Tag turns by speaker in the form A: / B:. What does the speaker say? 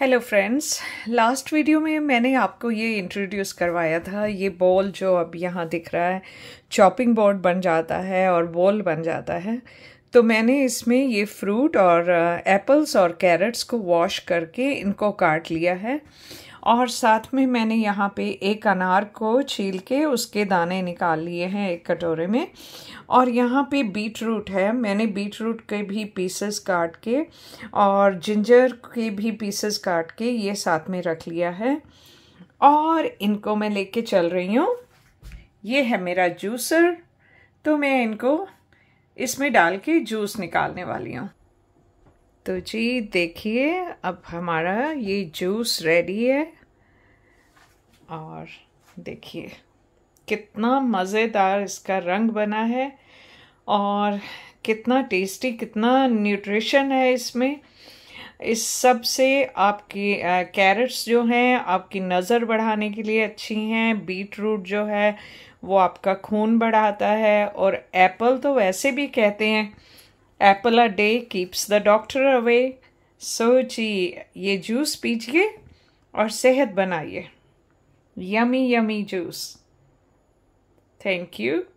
A: Hello friends last video में मैंने आपको ये इंट्रोड्यूस करवाया था ये बॉल जो अब यहाँ दिख रहा है चॉपिंग बोर्ड बन जाता है और बॉल बन जाता है तो मैंने इसमें ये फ्रूट और एप्पल्स uh, और कैरेट्स को वॉश करके इनको काट लिया है और साथ में मैंने यहाँ पे एक अनार को छील के उसके दाने निकाल लिए हैं एक कटोरे में और यहाँ पे बीट रूट है मैंने बीट रूट के भी पीसेस काट के और जिंजर के भी पीसेस काट के ये साथ में रख लिया है और इनको मैं लेके चल रही हूँ ये है मेरा जूसर तो मैं इनको इसमें डाल के जूस निकालने वाली हूँ तो जी देखिए अब हमारा ये जूस रेडी है और देखिए कितना मज़ेदार इसका रंग बना है और कितना टेस्टी कितना न्यूट्रिशन है इसमें इस सब से आपकी कैरेट्स जो हैं आपकी नज़र बढ़ाने के लिए अच्छी हैं बीट रूट जो है वो आपका खून बढ़ाता है और एप्पल तो वैसे भी कहते हैं apple a day keeps the doctor away so जी ये जूस पीजिए और सेहत बनाइए Yummy, yummy juice. Thank you.